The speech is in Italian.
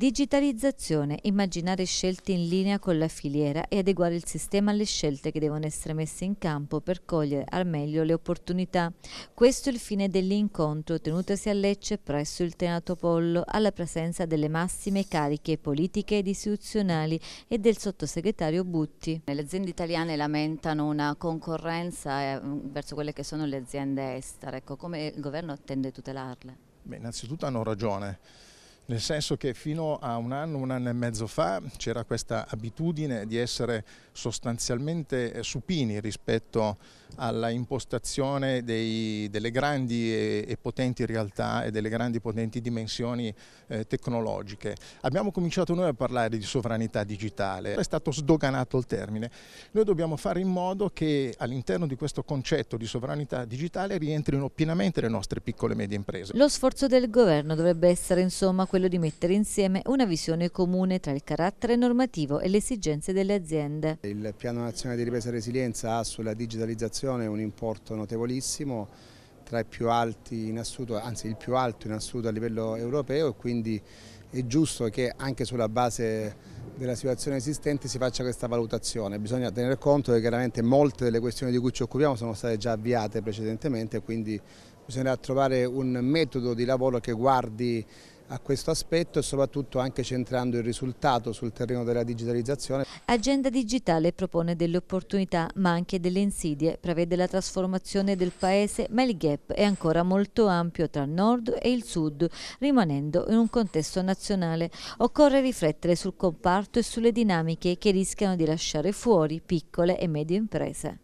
Digitalizzazione, immaginare scelte in linea con la filiera e adeguare il sistema alle scelte che devono essere messe in campo per cogliere al meglio le opportunità. Questo è il fine dell'incontro tenutosi a Lecce presso il Teatro Pollo alla presenza delle massime cariche politiche ed istituzionali e del sottosegretario Butti. Le aziende italiane lamentano una concorrenza eh, verso quelle che sono le aziende estere, ecco, come il governo tende a tutelarle? Beh, innanzitutto hanno ragione nel senso che fino a un anno, un anno e mezzo fa c'era questa abitudine di essere sostanzialmente eh, supini rispetto alla impostazione dei, delle grandi e, e, potenti realtà e delle grandi e potenti dimensioni eh, tecnologiche. Abbiamo cominciato noi a parlare di sovranità digitale, è stato sdoganato il termine. Noi dobbiamo fare in modo che all'interno di questo concetto di sovranità digitale rientrino pienamente le nostre piccole e medie imprese. Lo sforzo del governo dovrebbe essere insomma quello quello di mettere insieme una visione comune tra il carattere normativo e le esigenze delle aziende. Il Piano Nazionale di Ripresa e Resilienza ha sulla digitalizzazione un importo notevolissimo, tra i più alti in assoluto, anzi il più alto in assoluto a livello europeo e quindi è giusto che anche sulla base della situazione esistente si faccia questa valutazione. Bisogna tenere conto che chiaramente molte delle questioni di cui ci occupiamo sono state già avviate precedentemente, quindi bisognerà trovare un metodo di lavoro che guardi a questo aspetto e soprattutto anche centrando il risultato sul terreno della digitalizzazione. Agenda digitale propone delle opportunità ma anche delle insidie, prevede la trasformazione del paese ma il gap è ancora molto ampio tra il nord e il sud rimanendo in un contesto nazionale. Occorre riflettere sul comparto e sulle dinamiche che rischiano di lasciare fuori piccole e medie imprese.